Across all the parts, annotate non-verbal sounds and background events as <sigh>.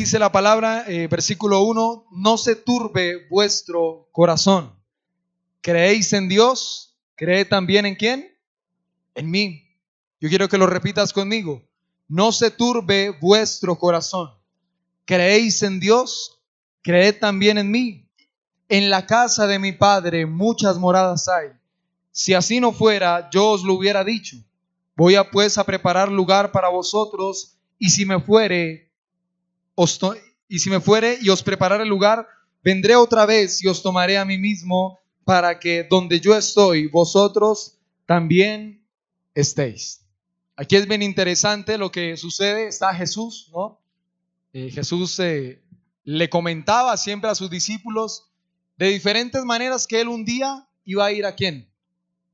dice la palabra, eh, versículo 1, no se turbe vuestro corazón. ¿Creéis en Dios? ¿Cree también en quién? En mí. Yo quiero que lo repitas conmigo. No se turbe vuestro corazón. ¿Creéis en Dios? Creed también en mí. En la casa de mi Padre muchas moradas hay. Si así no fuera, yo os lo hubiera dicho. Voy a pues a preparar lugar para vosotros, y si me fuere, y si me fuere y os el lugar, vendré otra vez y os tomaré a mí mismo, para que donde yo estoy, vosotros también estéis. Aquí es bien interesante lo que sucede, está Jesús, ¿no? Eh, Jesús eh, le comentaba siempre a sus discípulos de diferentes maneras que él un día iba a ir a quién?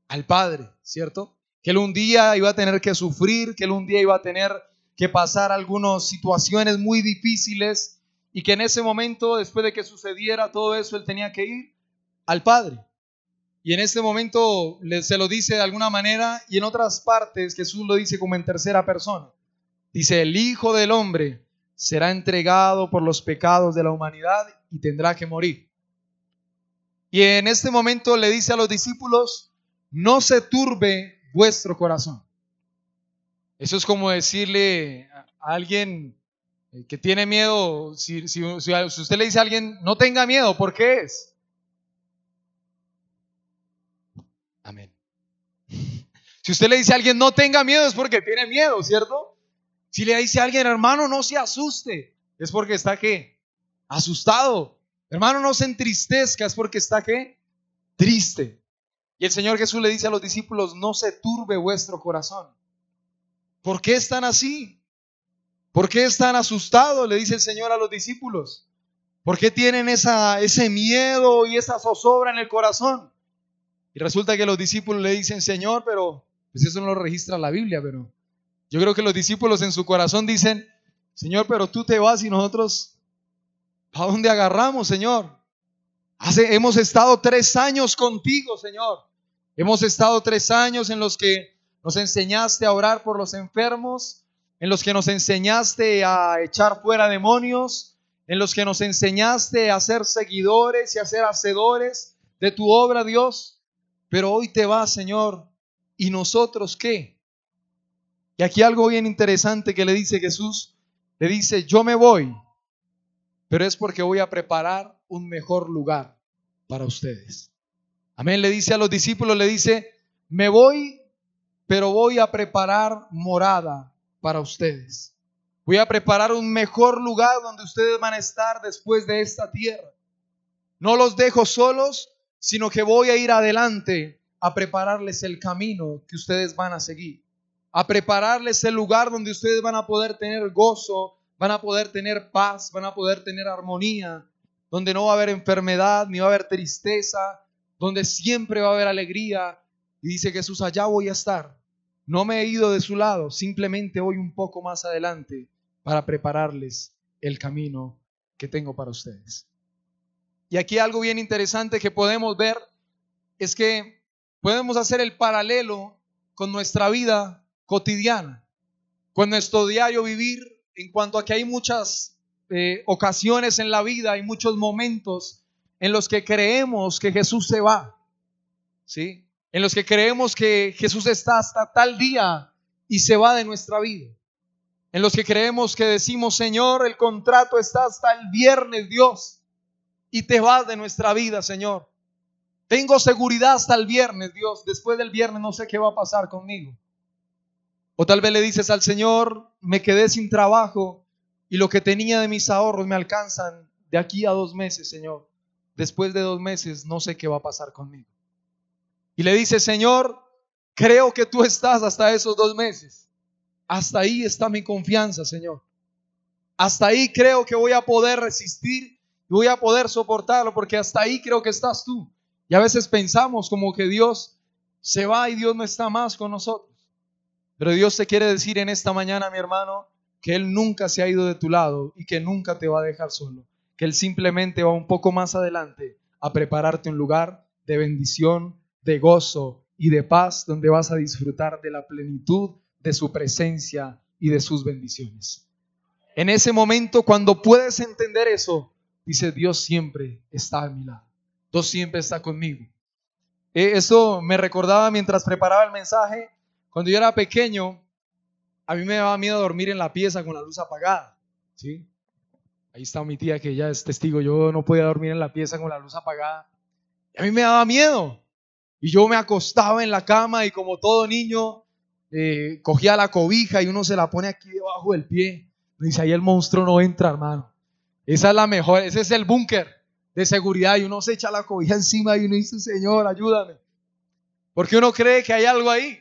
Al Padre, ¿cierto? Que él un día iba a tener que sufrir, que él un día iba a tener que pasar algunas situaciones muy difíciles y que en ese momento, después de que sucediera todo eso, él tenía que ir al Padre. Y en este momento se lo dice de alguna manera y en otras partes Jesús lo dice como en tercera persona. Dice, el Hijo del Hombre será entregado por los pecados de la humanidad y tendrá que morir. Y en este momento le dice a los discípulos, no se turbe vuestro corazón. Eso es como decirle a alguien eh, que tiene miedo, si, usted le dice a alguien, no tenga miedo, ¿por qué es? Amén. <laughs> Si usted le dice a alguien, no tenga miedo, es porque tiene miedo, ¿cierto? Si le dice a alguien, hermano, no se asuste, es porque está qué? Asustado. Hermano, no se entristezca, es porque está qué? Triste. Y el Señor Jesús le dice a los discípulos, no se turbe vuestro corazón. ¿Por qué están así? ¿Por qué están asustados? Le dice el Señor a los discípulos. ¿Por qué tienen esa, ese miedo y esa zozobra en el corazón? Y resulta que los discípulos le dicen, Señor, pero pues eso no lo registra la Biblia, pero yo creo que los discípulos en su corazón dicen, Señor, pero tú te vas y nosotros, ¿a dónde agarramos, Señor? Hace, hemos estado tres años contigo, Señor. Hemos estado tres años en los que nos enseñaste a orar por los enfermos, en los que nos enseñaste a echar fuera demonios, en los que nos enseñaste a ser seguidores y a ser hacedores de tu obra, Dios. Pero hoy te vas, Señor. ¿Y nosotros qué? Y aquí algo bien interesante que le dice Jesús. Le dice, yo me voy, pero es porque voy a preparar un mejor lugar para ustedes. Amén, le dice a los discípulos, le dice, me voy pero voy a preparar morada para ustedes. Voy a preparar un mejor lugar donde ustedes van a estar después de esta tierra. No los dejo solos, sino que voy a ir adelante a prepararles el camino que ustedes van a seguir, a prepararles el lugar donde ustedes van a poder tener gozo, van a poder tener paz, van a poder tener armonía, donde no va a haber enfermedad, ni va a haber tristeza, donde siempre va a haber alegría, y dice Jesús, allá voy a estar. No me he ido de su lado, simplemente voy un poco más adelante para prepararles el camino que tengo para ustedes. Y aquí algo bien interesante que podemos ver es que podemos hacer el paralelo con nuestra vida cotidiana, con nuestro diario vivir, en cuanto a que hay muchas eh, ocasiones en la vida, hay muchos momentos en los que creemos que Jesús se va, ¿sí? en los que creemos que Jesús está hasta tal día y se va de nuestra vida, en los que creemos que decimos, Señor, el contrato está hasta el viernes, Dios, y te vas de nuestra vida, Señor. Tengo seguridad hasta el viernes, Dios, después del viernes no sé qué va a pasar conmigo. O tal vez le dices al Señor, me quedé sin trabajo y lo que tenía de mis ahorros me alcanzan de aquí a dos meses, Señor. Después de dos meses no sé qué va a pasar conmigo y le dice, Señor, creo que tú estás hasta esos dos meses. Hasta ahí está mi confianza, Señor. Hasta ahí creo que voy a poder resistir y voy a poder soportarlo, porque hasta ahí creo que estás tú. Y a veces pensamos como que Dios se va y Dios no está más con nosotros. Pero Dios te quiere decir en esta mañana, mi hermano, que Él nunca se ha ido de tu lado y que nunca te va a dejar solo, que Él simplemente va un poco más adelante a prepararte un lugar de bendición de gozo y de paz donde vas a disfrutar de la plenitud de su presencia y de sus bendiciones. En ese momento, cuando puedes entender eso, dice Dios siempre está a mi lado, Dios siempre está conmigo. E, eso me recordaba mientras preparaba el mensaje, cuando yo era pequeño, a mí me daba miedo dormir en la pieza con la luz apagada, ¿sí? Ahí está mi tía que ya es testigo, yo no podía dormir en la pieza con la luz apagada. a mí me daba miedo, y yo me acostaba en la cama y como todo niño, eh, cogía la cobija y uno se la pone aquí debajo del pie. dice, ahí el monstruo no entra, hermano. Esa es la mejor, ese es el búnker de seguridad. Y uno se echa la cobija encima y uno dice, Señor, ayúdame. Porque uno cree que hay algo ahí.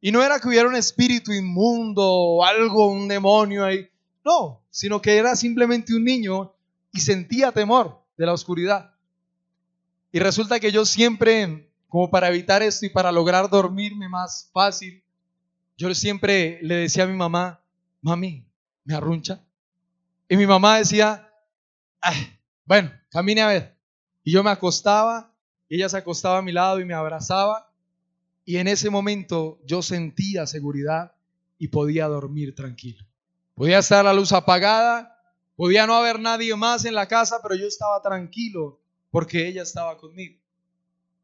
Y no era que hubiera un espíritu inmundo o algo, un demonio ahí. No, sino que era simplemente un niño y sentía temor de la oscuridad. Y resulta que yo siempre como para evitar esto y para lograr dormirme más fácil, yo siempre le decía a mi mamá, mami, me arruncha. Y mi mamá decía, ah, bueno, camine a ver. Y yo me acostaba, ella se acostaba a mi lado y me abrazaba. Y en ese momento yo sentía seguridad y podía dormir tranquilo. Podía estar la luz apagada, podía no haber nadie más en la casa, pero yo estaba tranquilo porque ella estaba conmigo.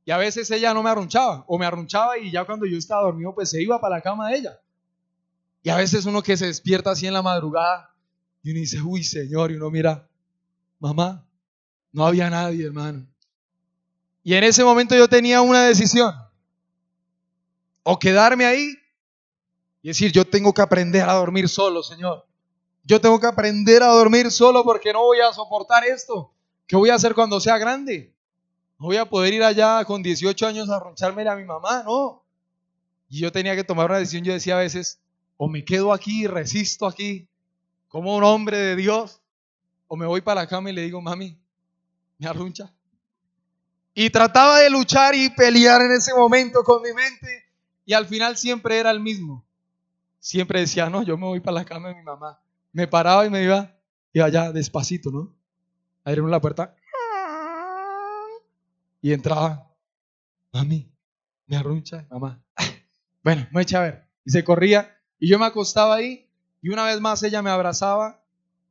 Y a veces ella no me arrunchaba, o me arrunchaba y ya cuando yo estaba dormido, pues se iba para la cama de ella. Y a veces uno que se despierta así en la madrugada y uno dice, uy, Señor, y uno mira, mamá, no había nadie, hermano. Y en ese momento yo tenía una decisión, o quedarme ahí y decir, yo tengo que aprender a dormir solo, Señor. Yo tengo que aprender a dormir solo porque no voy a soportar esto. ¿Qué voy a hacer cuando sea grande? No voy a poder ir allá con 18 años a roncharme a mi mamá, no. Y yo tenía que tomar una decisión, yo decía a veces, o me quedo aquí, y resisto aquí, como un hombre de Dios, o me voy para la cama y le digo, mami, me arruncha. Y trataba de luchar y pelear en ese momento con mi mente, y al final siempre era el mismo. Siempre decía, no, yo me voy para la cama de mi mamá. Me paraba y me iba, y allá despacito, ¿no? Abrieron la puerta, y entraba, mí, me arruncha, mamá. <laughs> Bueno, me echa a ver. Y se corría y yo me acostaba ahí y una vez más ella me abrazaba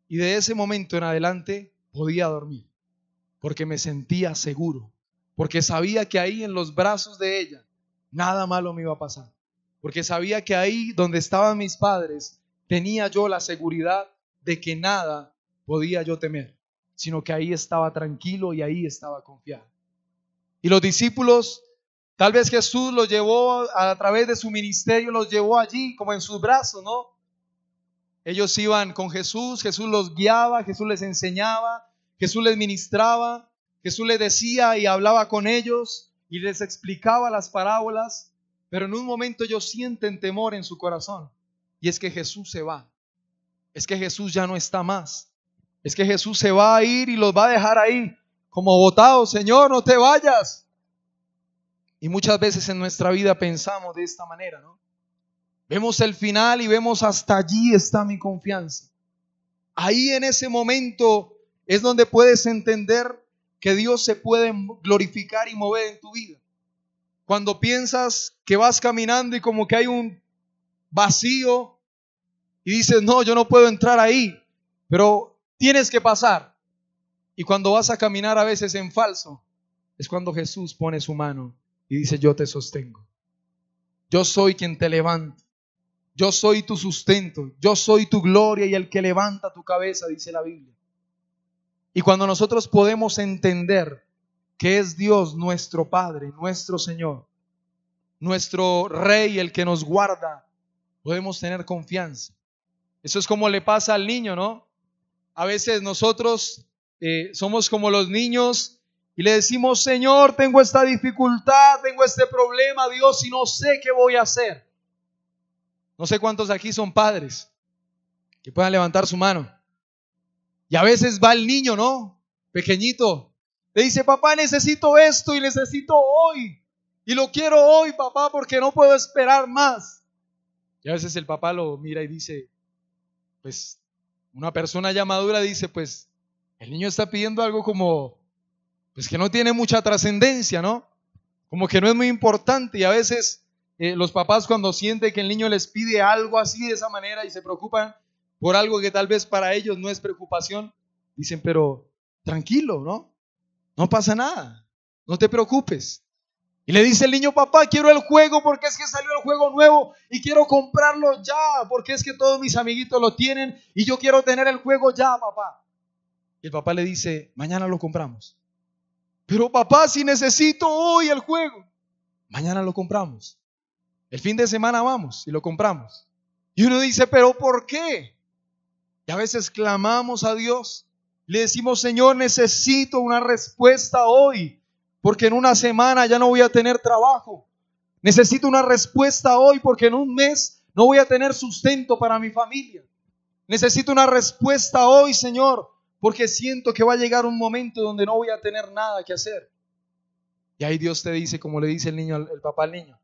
y de ese momento en adelante podía dormir porque me sentía seguro, porque sabía que ahí en los brazos de ella nada malo me iba a pasar, porque sabía que ahí donde estaban mis padres tenía yo la seguridad de que nada podía yo temer, sino que ahí estaba tranquilo y ahí estaba confiado. Y los discípulos, tal vez Jesús los llevó a, través de su ministerio, los llevó allí como en sus brazos, ¿no? Ellos iban con Jesús, Jesús los guiaba, Jesús les enseñaba, Jesús les ministraba, Jesús les decía y hablaba con ellos y les explicaba las parábolas, pero en un momento ellos sienten temor en su corazón y es que Jesús se va, es que Jesús ya no está más, es que Jesús se va a ir y los va a dejar ahí, como votado, Señor, no te vayas. Y muchas veces en nuestra vida pensamos de esta manera, ¿no? Vemos el final y vemos hasta allí está mi confianza. Ahí en ese momento es donde puedes entender que Dios se puede glorificar y mover en tu vida. Cuando piensas que vas caminando y como que hay un vacío y dices, no, yo no puedo entrar ahí, pero tienes que pasar. Y cuando vas a caminar a veces en falso, es cuando Jesús pone su mano y dice, yo te sostengo. Yo soy quien te levanta. Yo soy tu sustento. Yo soy tu gloria y el que levanta tu cabeza, dice la Biblia. Y cuando nosotros podemos entender que es Dios nuestro Padre, nuestro Señor, nuestro Rey, el que nos guarda, podemos tener confianza. Eso es como le pasa al niño, ¿no? A veces nosotros eh, somos como los niños y le decimos, Señor, tengo esta dificultad, tengo este problema, Dios, y no sé qué voy a hacer. No sé cuántos aquí son padres que puedan levantar su mano. Y a veces va el niño, ¿no? Pequeñito. Le dice, papá, necesito esto y necesito hoy. Y lo quiero hoy, papá, porque no puedo esperar más. Y a veces el papá lo mira y dice, pues una persona ya madura dice, pues el niño está pidiendo algo como, pues que no tiene mucha trascendencia, ¿no? Como que no es muy importante y a veces eh, los papás cuando sienten que el niño les pide algo así de esa manera y se preocupan por algo que tal vez para ellos no es preocupación, dicen, pero tranquilo, ¿no? No pasa nada, no te preocupes. Y le dice el niño, papá, quiero el juego porque es que salió el juego nuevo y quiero comprarlo ya, porque es que todos mis amiguitos lo tienen y yo quiero tener el juego ya, papá el papá le dice, mañana lo compramos. Pero papá, si necesito hoy el juego, mañana lo compramos. El fin de semana vamos y lo compramos. Y uno dice, pero ¿por qué? Y a veces clamamos a Dios, le decimos, Señor, necesito una respuesta hoy, porque en una semana ya no voy a tener trabajo. Necesito una respuesta hoy, porque en un mes no voy a tener sustento para mi familia. Necesito una respuesta hoy, Señor, porque siento que va a llegar un momento donde no voy a tener nada que hacer. Y ahí Dios te dice, como le dice el niño, al papá al niño,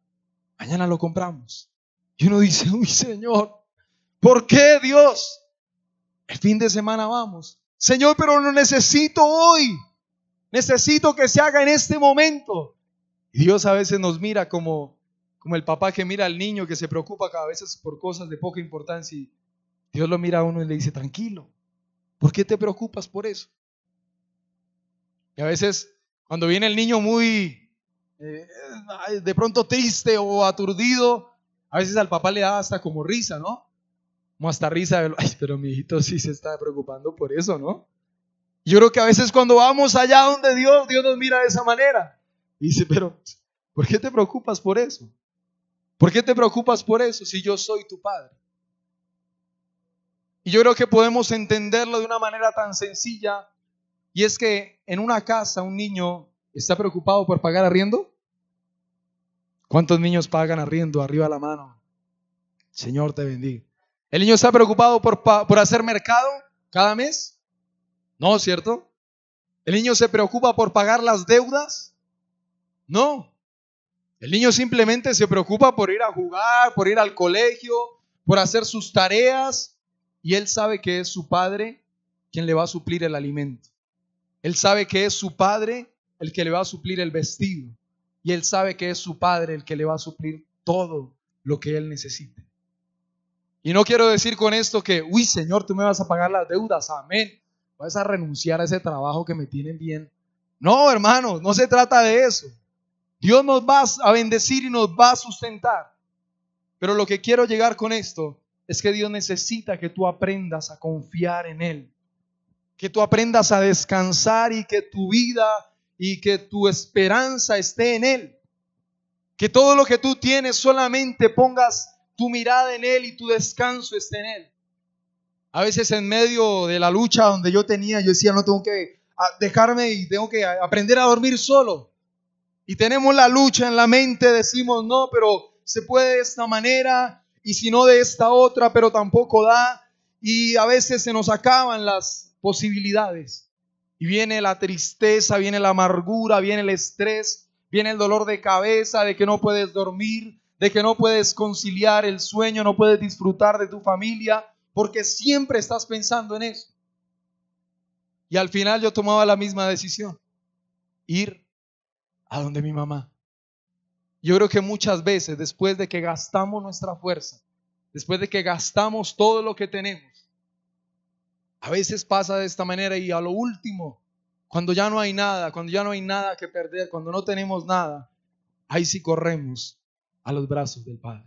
mañana lo compramos. Y uno dice, uy Señor, ¿por qué Dios? El fin de semana vamos. Señor, pero lo necesito hoy. Necesito que se haga en este momento. Y Dios a veces nos mira como, como el papá que mira al niño que se preocupa cada vez por cosas de poca importancia. Y Dios lo mira a uno y le dice, tranquilo, ¿Por qué te preocupas por eso? Y a veces cuando viene el niño muy eh, de pronto triste o aturdido, a veces al papá le da hasta como risa, ¿no? Como hasta risa, pero mi hijito sí se está preocupando por eso, ¿no? Yo creo que a veces cuando vamos allá donde Dios, Dios nos mira de esa manera. Y dice, pero ¿por qué te preocupas por eso? ¿Por qué te preocupas por eso si yo soy tu padre? Y yo creo que podemos entenderlo de una manera tan sencilla, y es que en una casa un niño está preocupado por pagar arriendo. ¿Cuántos niños pagan arriendo? Arriba la mano. Señor te bendiga. ¿El niño está preocupado por, por hacer mercado cada mes? No, ¿cierto? ¿El niño se preocupa por pagar las deudas? No. El niño simplemente se preocupa por ir a jugar, por ir al colegio, por hacer sus tareas, y él sabe que es su padre quien le va a suplir el alimento. Él sabe que es su padre el que le va a suplir el vestido. Y él sabe que es su padre el que le va a suplir todo lo que él necesite. Y no quiero decir con esto que, uy Señor, tú me vas a pagar las deudas, amén. Vas a renunciar a ese trabajo que me tienen bien. No, hermanos, no se trata de eso. Dios nos va a bendecir y nos va a sustentar. Pero lo que quiero llegar con esto es que Dios necesita que tú aprendas a confiar en Él, que tú aprendas a descansar y que tu vida y que tu esperanza esté en Él. Que todo lo que tú tienes solamente pongas tu mirada en Él y tu descanso esté en Él. A veces en medio de la lucha donde yo tenía, yo decía, no tengo que ah, dejarme y tengo que aprender a dormir solo. Y tenemos la lucha en la mente, decimos, no, pero se puede de esta manera, y si no de esta otra, pero tampoco da, y a veces se nos acaban las posibilidades. Y viene la tristeza, viene la amargura, viene el estrés, viene el dolor de cabeza de que no puedes dormir, de que no puedes conciliar el sueño, no puedes disfrutar de tu familia, porque siempre estás pensando en eso. Y al final yo tomaba la misma decisión, ir a donde mi mamá. Yo creo que muchas veces después de que gastamos nuestra fuerza, después de que gastamos todo lo que tenemos, a veces pasa de esta manera y a lo último, cuando ya no hay nada, cuando ya no hay nada que perder, cuando no tenemos nada, ahí sí corremos a los brazos del Padre.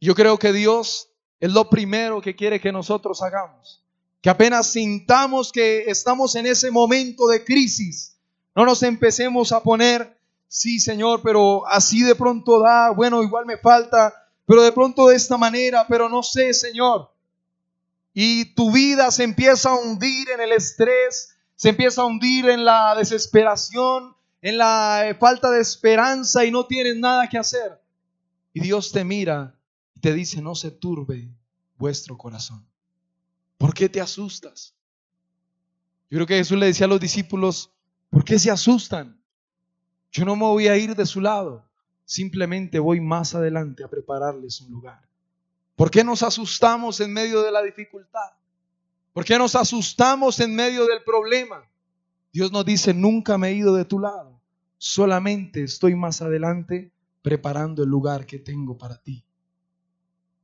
Yo creo que Dios es lo primero que quiere que nosotros hagamos, que apenas sintamos que estamos en ese momento de crisis, no nos empecemos a poner sí Señor, pero así de pronto da, bueno, igual me falta, pero de pronto de esta manera, pero no sé Señor. Y tu vida se empieza a hundir en el estrés, se empieza a hundir en la desesperación, en la eh, falta de esperanza y no tienes nada que hacer. Y Dios te mira y te dice, no se turbe vuestro corazón. ¿Por qué te asustas? Yo creo que Jesús le decía a los discípulos, ¿por qué se asustan? Yo no me voy a ir de su lado, simplemente voy más adelante a prepararles un lugar. ¿Por qué nos asustamos en medio de la dificultad? ¿Por qué nos asustamos en medio del problema? Dios nos dice, nunca me he ido de tu lado, solamente estoy más adelante preparando el lugar que tengo para ti.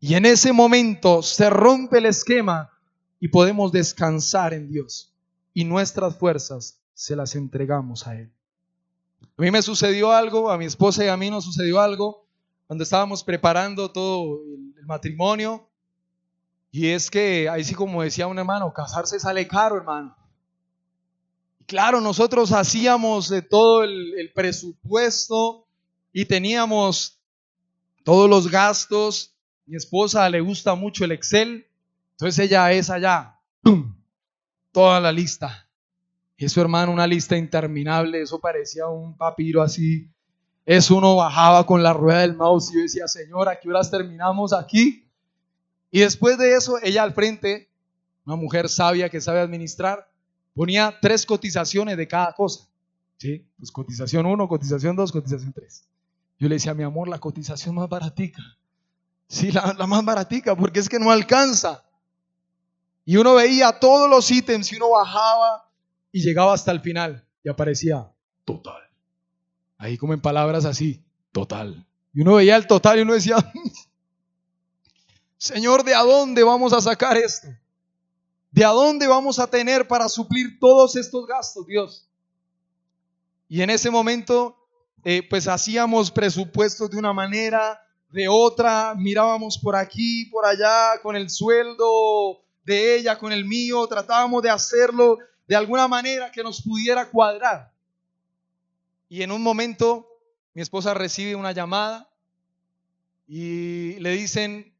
Y en ese momento se rompe el esquema y podemos descansar en Dios y nuestras fuerzas se las entregamos a Él. A mí me sucedió algo, a mi esposa y a mí nos sucedió algo cuando estábamos preparando todo el matrimonio. Y es que, ahí sí como decía un hermano, casarse sale caro, hermano. claro, nosotros hacíamos de todo el, presupuesto y teníamos todos los gastos. Mi esposa le gusta mucho el Excel, entonces ella es allá, toda la lista eso, hermano, una lista interminable, eso parecía un papiro así. Eso uno bajaba con la rueda del mouse y yo decía, señora ¿a qué horas terminamos aquí? Y después de eso, ella al frente, una mujer sabia que sabe administrar, ponía tres cotizaciones de cada cosa. ¿Sí? Pues cotización uno cotización dos, cotización tres Yo le decía, mi amor, la cotización más baratica. Sí, la, la más baratica, porque es que no alcanza. Y uno veía todos los ítems y uno bajaba y llegaba hasta el final y aparecía total. Ahí como en palabras así, total. Y uno veía el total y uno decía, mm, Señor, ¿de a dónde vamos a sacar esto? ¿De a dónde vamos a tener para suplir todos estos gastos, Dios? Y en ese momento, eh, pues hacíamos presupuestos de una manera, de otra, mirábamos por aquí, por allá, con el sueldo de ella, con el mío, tratábamos de hacerlo de alguna manera que nos pudiera cuadrar. Y en un momento mi esposa recibe una llamada y le dicen,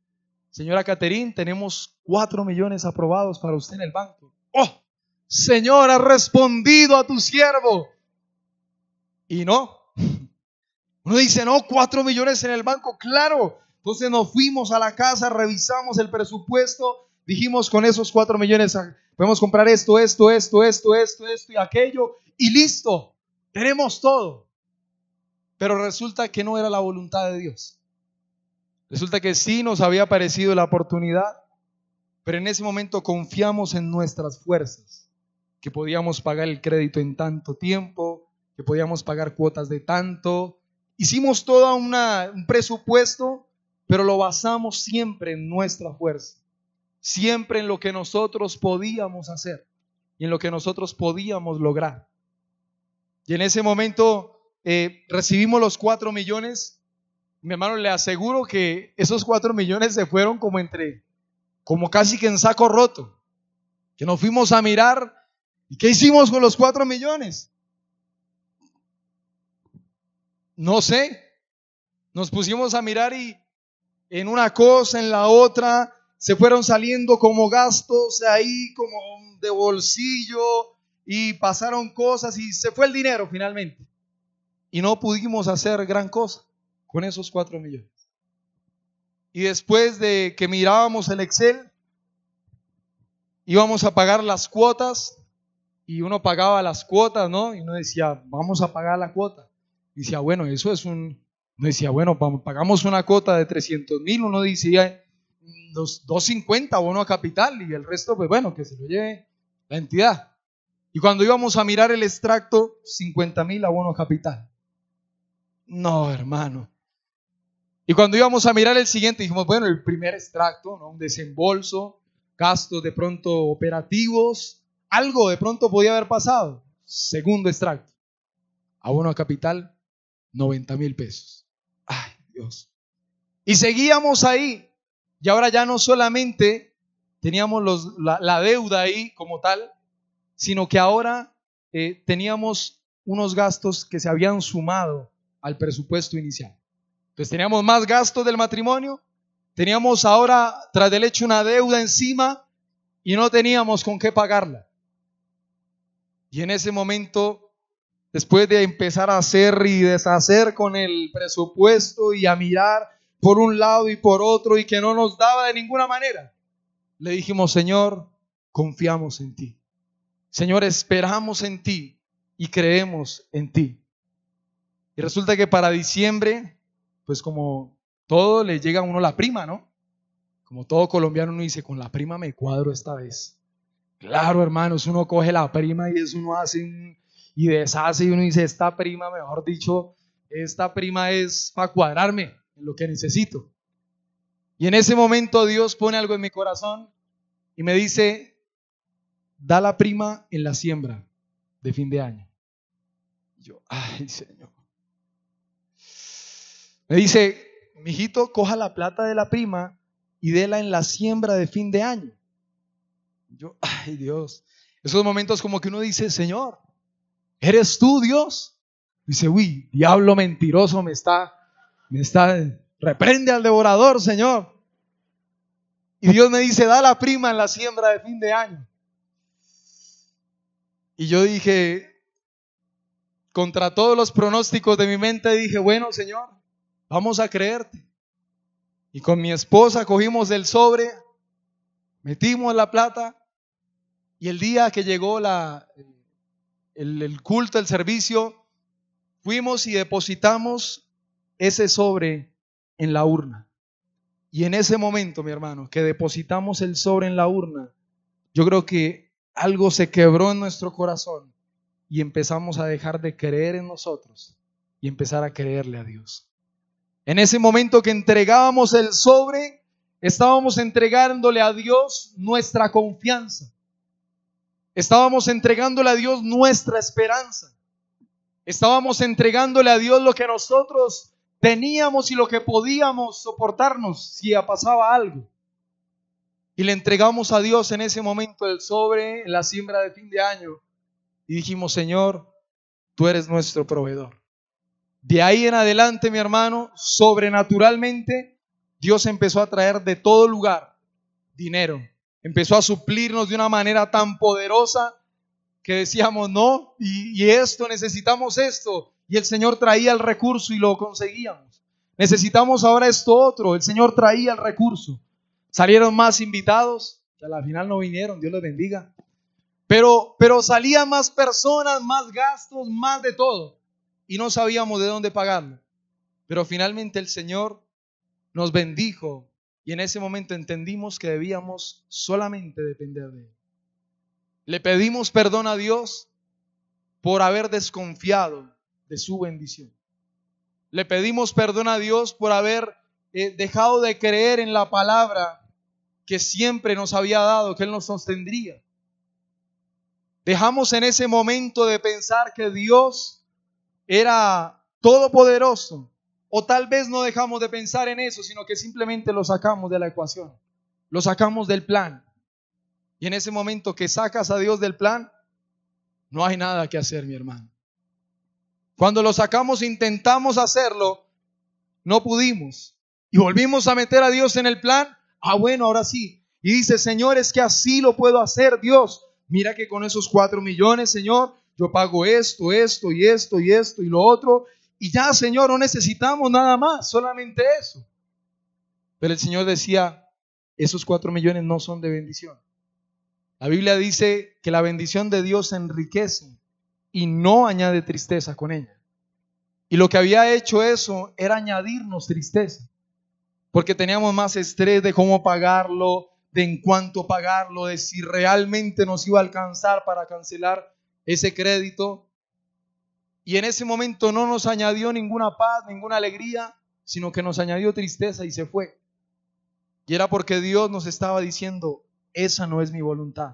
señora Caterín, tenemos cuatro millones aprobados para usted en el banco. ¡Oh! Señor, ha respondido a tu siervo. Y no. <laughs> Uno dice, no, cuatro millones en el banco, claro. Entonces nos fuimos a la casa, revisamos el presupuesto, dijimos con esos cuatro millones Podemos comprar esto, esto, esto, esto, esto, esto y aquello y listo. Tenemos todo. Pero resulta que no era la voluntad de Dios. Resulta que sí nos había parecido la oportunidad, pero en ese momento confiamos en nuestras fuerzas, que podíamos pagar el crédito en tanto tiempo, que podíamos pagar cuotas de tanto. Hicimos todo un presupuesto, pero lo basamos siempre en nuestra fuerza siempre en lo que nosotros podíamos hacer y en lo que nosotros podíamos lograr. Y en ese momento eh, recibimos los cuatro millones. Mi hermano, le aseguro que esos cuatro millones se fueron como entre, como casi que en saco roto. Que nos fuimos a mirar. ¿Y qué hicimos con los cuatro millones? No sé. Nos pusimos a mirar y en una cosa, en la otra, se fueron saliendo como gastos ahí, como de bolsillo, y pasaron cosas y se fue el dinero finalmente. Y no pudimos hacer gran cosa con esos cuatro millones. Y después de que mirábamos el Excel, íbamos a pagar las cuotas y uno pagaba las cuotas, ¿no? Y uno decía, vamos a pagar la cuota. Y decía, bueno, eso es un... decía, bueno, pagamos una cuota de 300 mil. Uno decía, Dos 250 abono a capital y el resto, pues bueno, que se lo lleve la entidad. Y cuando íbamos a mirar el extracto, 50 mil abono a capital. No, hermano. Y cuando íbamos a mirar el siguiente, dijimos, bueno, el primer extracto, ¿no? un desembolso, gastos de pronto operativos, algo de pronto podía haber pasado. Segundo extracto, abono a capital, 90 mil pesos. Ay, Dios. Y seguíamos ahí, y ahora ya no solamente teníamos la, deuda ahí como tal, sino que ahora eh, teníamos unos gastos que se habían sumado al presupuesto inicial. Entonces teníamos más gastos del matrimonio, teníamos ahora tras del hecho una deuda encima y no teníamos con qué pagarla. Y en ese momento, después de empezar a hacer y deshacer con el presupuesto y a mirar por un lado y por otro y que no nos daba de ninguna manera. Le dijimos, Señor, confiamos en ti. Señor, esperamos en ti y creemos en ti. Y resulta que para diciembre, pues como todo le llega a uno la prima, ¿no? Como todo colombiano uno dice, con la prima me cuadro esta vez. Claro, hermanos, uno coge la prima y eso uno hace y deshace y uno dice, esta prima, mejor dicho, esta prima es para cuadrarme en lo que necesito. Y en ese momento Dios pone algo en mi corazón y me dice, da la prima en la siembra de fin de año. yo, ay Señor. Me dice, mijito, coja la plata de la prima y déla en la siembra de fin de año. yo, ay Dios. Esos momentos como que uno dice, Señor, ¿eres tú Dios? Dice, uy, diablo mentiroso me está Está, reprende al devorador, Señor. Y Dios me dice, da la prima en la siembra de fin de año. Y yo dije, contra todos los pronósticos de mi mente, dije, bueno, Señor, vamos a creerte. Y con mi esposa cogimos el sobre, metimos la plata y el día que llegó la, el, el culto, el servicio, fuimos y depositamos ese sobre en la urna. Y en ese momento, mi hermano, que depositamos el sobre en la urna, yo creo que algo se quebró en nuestro corazón y empezamos a dejar de creer en nosotros y empezar a creerle a Dios. En ese momento que entregábamos el sobre, estábamos entregándole a Dios nuestra confianza. Estábamos entregándole a Dios nuestra esperanza. Estábamos entregándole a Dios lo que nosotros teníamos y lo que podíamos soportarnos si pasaba algo. Y le entregamos a Dios en ese momento el sobre, la siembra de fin de año. Y dijimos, Señor, tú eres nuestro proveedor. De ahí en adelante, mi hermano, sobrenaturalmente, Dios empezó a traer de todo lugar dinero. Empezó a suplirnos de una manera tan poderosa que decíamos, no, y esto, necesitamos esto y el Señor traía el recurso y lo conseguíamos. Necesitamos ahora esto otro, el Señor traía el recurso. Salieron más invitados, que a la final no vinieron, Dios les bendiga. Pero, pero salían más personas, más gastos, más de todo. Y no sabíamos de dónde pagarlo. Pero finalmente el Señor nos bendijo y en ese momento entendimos que debíamos solamente depender de Él. Le pedimos perdón a Dios por haber desconfiado, de su bendición. Le pedimos perdón a Dios por haber eh, dejado de creer en la palabra que siempre nos había dado, que Él nos sostendría. Dejamos en ese momento de pensar que Dios era todopoderoso. O tal vez no dejamos de pensar en eso, sino que simplemente lo sacamos de la ecuación, lo sacamos del plan. Y en ese momento que sacas a Dios del plan, no hay nada que hacer, mi hermano. Cuando lo sacamos intentamos hacerlo, no pudimos. Y volvimos a meter a Dios en el plan. Ah, bueno, ahora sí. Y dice, Señor, es que así lo puedo hacer, Dios. Mira que con esos cuatro millones, Señor, yo pago esto, esto y esto y esto y lo otro. Y ya, Señor, no necesitamos nada más, solamente eso. Pero el Señor decía, esos cuatro millones no son de bendición. La Biblia dice que la bendición de Dios enriquece y no añade tristeza con ella. Y lo que había hecho eso era añadirnos tristeza, porque teníamos más estrés de cómo pagarlo, de en cuánto pagarlo, de si realmente nos iba a alcanzar para cancelar ese crédito. Y en ese momento no nos añadió ninguna paz, ninguna alegría, sino que nos añadió tristeza y se fue. Y era porque Dios nos estaba diciendo, esa no es mi voluntad.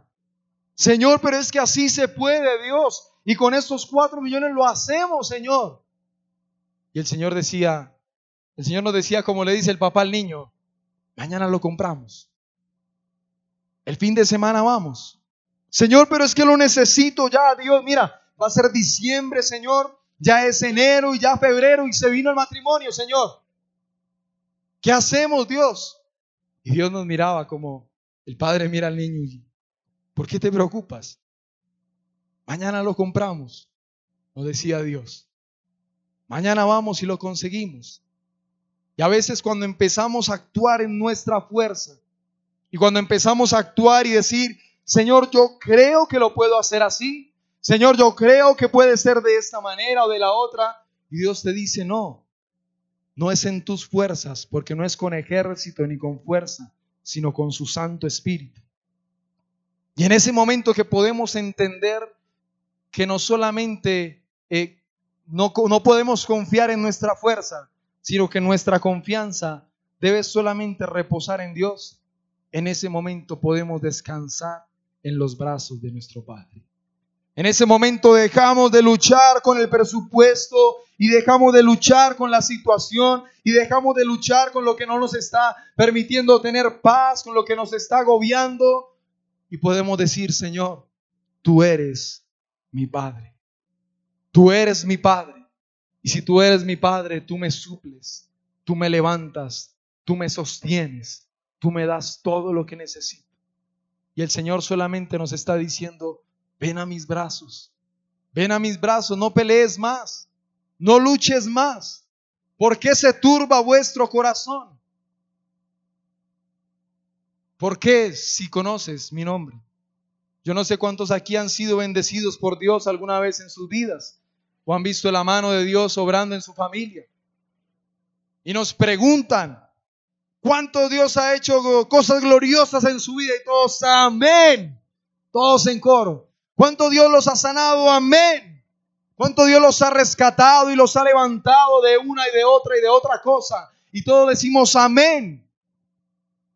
Señor, pero es que así se puede, Dios. Y con estos cuatro millones lo hacemos, Señor. Y el Señor decía, el Señor nos decía, como le dice el papá al niño, mañana lo compramos. El fin de semana vamos. Señor, pero es que lo necesito ya, Dios. Mira, va a ser diciembre, Señor. Ya es enero y ya febrero y se vino el matrimonio, Señor. ¿Qué hacemos, Dios? Y Dios nos miraba como el padre mira al niño y, ¿por qué te preocupas? Mañana lo compramos, nos decía Dios. Mañana vamos y lo conseguimos. Y a veces cuando empezamos a actuar en nuestra fuerza y cuando empezamos a actuar y decir, Señor, yo creo que lo puedo hacer así, Señor, yo creo que puede ser de esta manera o de la otra, y Dios te dice, no, no es en tus fuerzas, porque no es con ejército ni con fuerza, sino con su Santo Espíritu. Y en ese momento que podemos entender que no solamente eh, no, no podemos confiar en nuestra fuerza, sino que nuestra confianza debe solamente reposar en Dios. En ese momento podemos descansar en los brazos de nuestro Padre. En ese momento dejamos de luchar con el presupuesto y dejamos de luchar con la situación y dejamos de luchar con lo que no nos está permitiendo tener paz, con lo que nos está agobiando y podemos decir, Señor, tú eres mi Padre. Tú eres mi Padre. Y si tú eres mi Padre, tú me suples, tú me levantas, tú me sostienes, tú me das todo lo que necesito. Y el Señor solamente nos está diciendo, ven a mis brazos, ven a mis brazos, no pelees más, no luches más. ¿Por qué se turba vuestro corazón? ¿Por qué si conoces mi nombre? Yo no sé cuántos aquí han sido bendecidos por Dios alguna vez en sus vidas o han visto la mano de Dios obrando en su familia. Y nos preguntan, ¿cuánto Dios ha hecho cosas gloriosas en su vida? Y todos, amén. Todos en coro. ¿Cuánto Dios los ha sanado? Amén. ¿Cuánto Dios los ha rescatado y los ha levantado de una y de otra y de otra cosa? Y todos decimos, amén.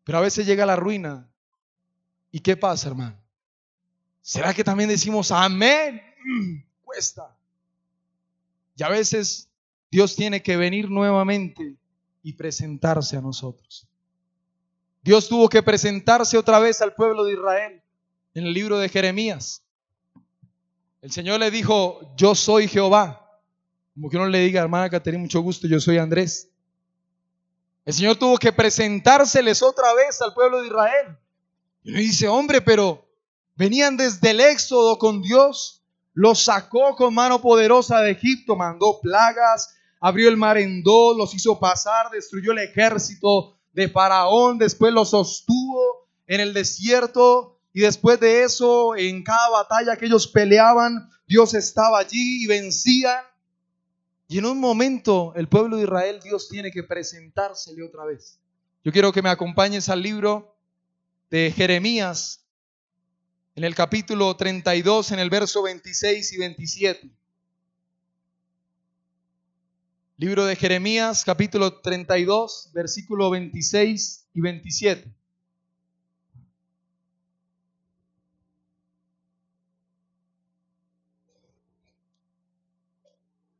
Pero a veces llega la ruina. ¿Y qué pasa, hermano? ¿Será que también decimos amén? Mm, cuesta. Y a veces Dios tiene que venir nuevamente y presentarse a nosotros. Dios tuvo que presentarse otra vez al pueblo de Israel en el libro de Jeremías. El Señor le dijo, yo soy Jehová. Como que uno le diga, hermana Caterina, mucho gusto, yo soy Andrés. El Señor tuvo que presentárseles otra vez al pueblo de Israel. Y le dice, hombre, pero Venían desde el éxodo con Dios, los sacó con mano poderosa de Egipto, mandó plagas, abrió el mar en dos, los hizo pasar, destruyó el ejército de Faraón, después los sostuvo en el desierto y después de eso, en cada batalla que ellos peleaban, Dios estaba allí y vencían. Y en un momento el pueblo de Israel, Dios tiene que presentársele otra vez. Yo quiero que me acompañes al libro de Jeremías, en el capítulo 32, en el verso 26 y 27. Libro de Jeremías, capítulo 32, versículo 26 y 27.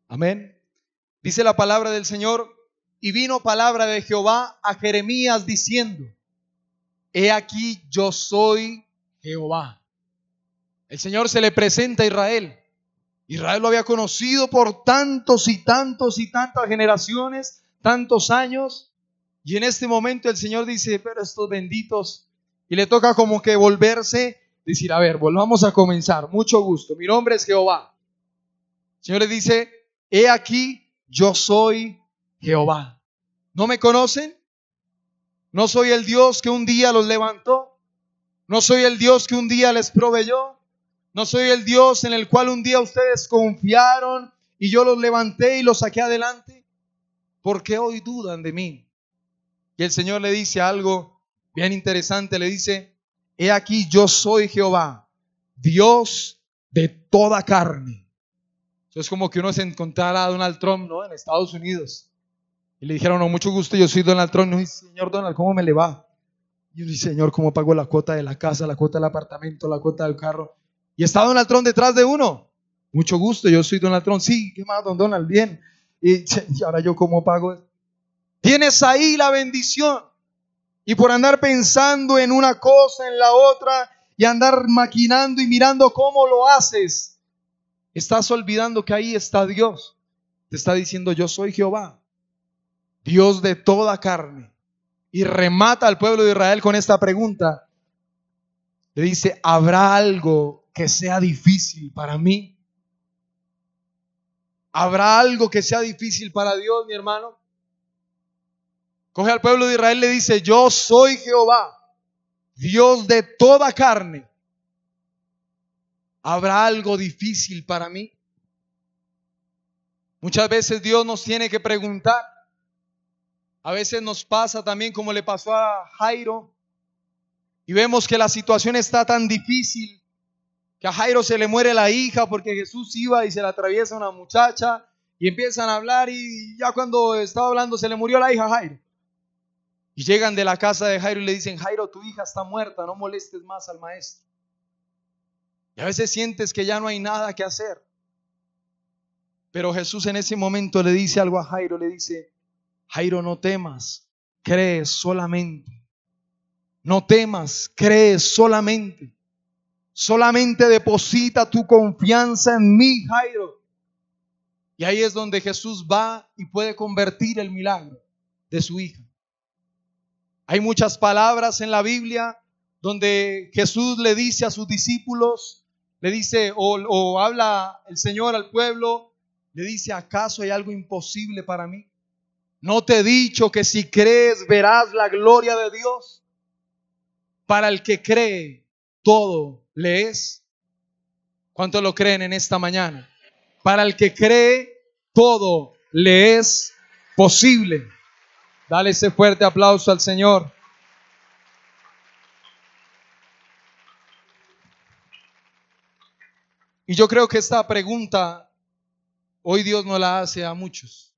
Amén. Dice la palabra del Señor, y vino palabra de Jehová a Jeremías diciendo, He aquí yo soy Jehová el Señor se le presenta a Israel. Israel lo había conocido por tantos y tantos y tantas generaciones, tantos años. Y en este momento el Señor dice, pero estos benditos. Y le toca como que volverse, decir, a ver, volvamos a comenzar. Mucho gusto. Mi nombre es Jehová. El Señor le dice, he aquí, yo soy Jehová. ¿No me conocen? ¿No soy el Dios que un día los levantó? ¿No soy el Dios que un día les proveyó? No soy el Dios en el cual un día ustedes confiaron y yo los levanté y los saqué adelante. Porque hoy dudan de mí. Y el Señor le dice algo bien interesante. Le dice, he aquí yo soy Jehová, Dios de toda carne. Eso es como que uno se encontrara a Donald Trump, ¿no? En Estados Unidos. Y le dijeron, no, mucho gusto, yo soy Donald Trump. No, señor Donald, ¿cómo me le va? Y yo, señor, ¿cómo pago la cuota de la casa, la cuota del apartamento, la cuota del carro? Y está Donald Trump detrás de uno. Mucho gusto, yo soy Donald Trump. Sí, ¿qué más, don Donald? Bien. Y, <laughs> ahora yo cómo pago. Tienes ahí la bendición. Y por andar pensando en una cosa, en la otra, y andar maquinando y mirando cómo lo haces, estás olvidando que ahí está Dios. Te está diciendo, yo soy Jehová, Dios de toda carne. Y remata al pueblo de Israel con esta pregunta. Le dice, ¿habrá algo que sea difícil para mí? ¿Habrá algo que sea difícil para Dios, mi hermano? Coge al pueblo de Israel y le dice, yo soy Jehová, Dios de toda carne. ¿Habrá algo difícil para mí? Muchas veces Dios nos tiene que preguntar. A veces nos pasa también como le pasó a Jairo. Y vemos que la situación está tan difícil a Jairo se le muere la hija porque Jesús iba y se la atraviesa una muchacha y empiezan a hablar y ya cuando estaba hablando se le murió la hija a Jairo. Y llegan de la casa de Jairo y le dicen, Jairo, tu hija está muerta, no molestes más al maestro. Y a veces sientes que ya no hay nada que hacer. Pero Jesús en ese momento le dice algo a Jairo, le dice, Jairo, no temas, crees solamente. No temas, crees solamente. Solamente deposita tu confianza en mí, Jairo. Y ahí es donde Jesús va y puede convertir el milagro de su hija. Hay muchas palabras en la Biblia donde Jesús le dice a sus discípulos, le dice o, o habla el Señor al pueblo, le dice, ¿acaso hay algo imposible para mí? ¿No te he dicho que si crees verás la gloria de Dios? Para el que cree, todo le es. lo creen en esta mañana? Para el que cree, todo le es posible. Dale ese fuerte aplauso al Señor. Y yo creo que esta pregunta hoy Dios no la hace a muchos.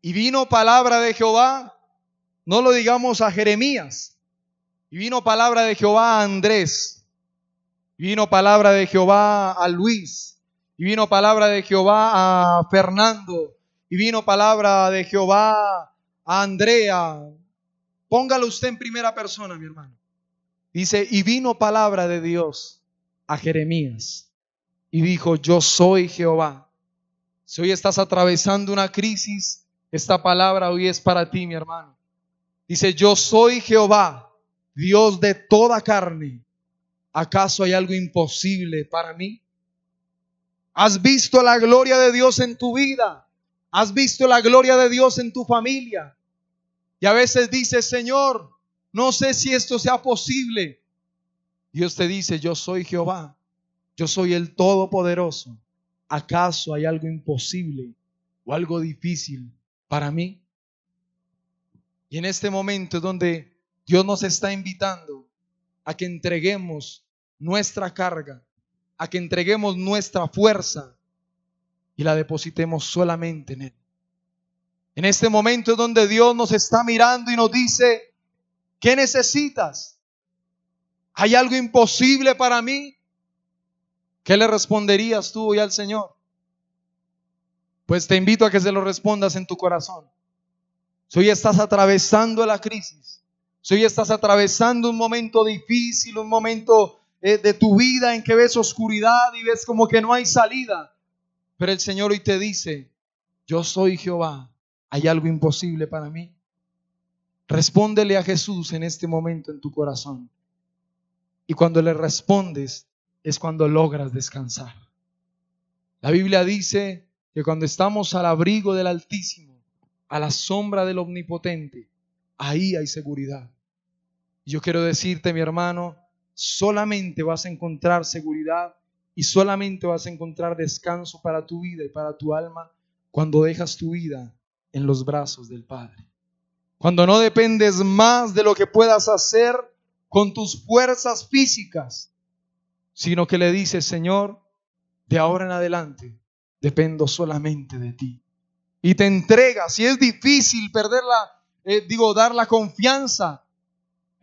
Y vino palabra de Jehová, no lo digamos a Jeremías, y vino palabra de Jehová a Andrés. vino palabra de Jehová a Luis. Y vino palabra de Jehová a Fernando. Y vino palabra de Jehová a Andrea. Póngalo usted en primera persona, mi hermano. Dice, y vino palabra de Dios a Jeremías. Y dijo, yo soy Jehová. Si hoy estás atravesando una crisis, esta palabra hoy es para ti, mi hermano. Dice, yo soy Jehová, Dios de toda carne, ¿acaso hay algo imposible para mí? ¿Has visto la gloria de Dios en tu vida? ¿Has visto la gloria de Dios en tu familia? Y a veces dices, Señor, no sé si esto sea posible. Dios te dice, yo soy Jehová, yo soy el Todopoderoso. ¿Acaso hay algo imposible o algo difícil para mí? Y en este momento donde Dios nos está invitando a que entreguemos nuestra carga, a que entreguemos nuestra fuerza y la depositemos solamente en Él. En este momento donde Dios nos está mirando y nos dice, ¿qué necesitas? ¿Hay algo imposible para mí? ¿Qué le responderías tú hoy al Señor? Pues te invito a que se lo respondas en tu corazón. Si hoy estás atravesando la crisis, si hoy estás atravesando un momento difícil, un momento eh, de tu vida en que ves oscuridad y ves como que no hay salida, pero el Señor hoy te dice, yo soy Jehová, hay algo imposible para mí. Respóndele a Jesús en este momento en tu corazón. Y cuando le respondes es cuando logras descansar. La Biblia dice que cuando estamos al abrigo del Altísimo, a la sombra del Omnipotente, ahí hay seguridad. Yo quiero decirte, mi hermano, solamente vas a encontrar seguridad y solamente vas a encontrar descanso para tu vida y para tu alma cuando dejas tu vida en los brazos del Padre. Cuando no dependes más de lo que puedas hacer con tus fuerzas físicas, sino que le dices, Señor, de ahora en adelante dependo solamente de ti. Y te entregas, y es difícil perderla, eh, digo, dar la confianza,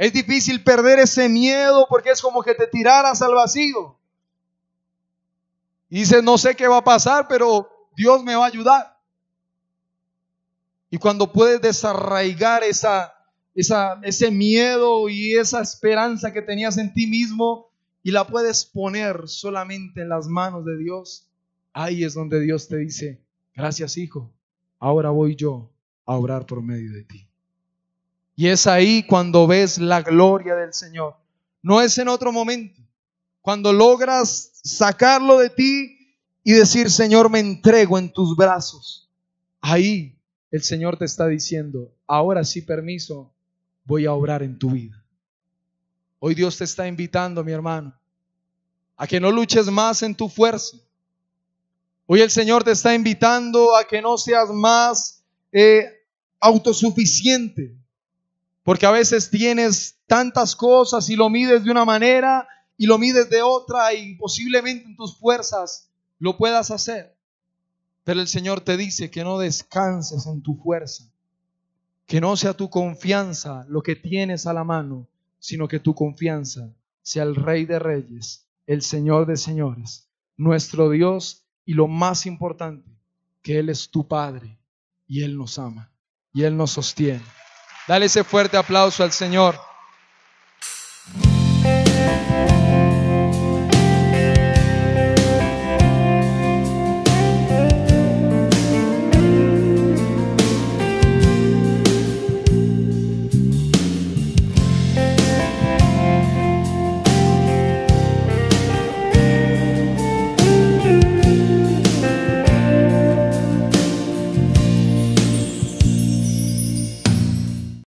es difícil perder ese miedo porque es como que te tiraras al vacío. Y dices, no sé qué va a pasar, pero Dios me va a ayudar. Y cuando puedes desarraigar esa, ese miedo y esa esperanza que tenías en ti mismo y la puedes poner solamente en las manos de Dios, ahí es donde Dios te dice, gracias hijo, ahora voy yo a orar por medio de ti. Y es ahí cuando ves la gloria del Señor. No es en otro momento. Cuando logras sacarlo de ti y decir, Señor, me entrego en tus brazos. Ahí el Señor te está diciendo, ahora sí permiso, voy a obrar en tu vida. Hoy Dios te está invitando, mi hermano, a que no luches más en tu fuerza. Hoy el Señor te está invitando a que no seas más eh, autosuficiente, porque a veces tienes tantas cosas y lo mides de una manera y lo mides de otra y posiblemente en tus fuerzas lo puedas hacer. Pero el Señor te dice que no descanses en tu fuerza, que no sea tu confianza lo que tienes a la mano, sino que tu confianza sea el Rey de Reyes, el Señor de Señores, nuestro Dios y lo más importante, que Él es tu Padre y Él nos ama y Él nos sostiene. Dale ese fuerte aplauso al Señor.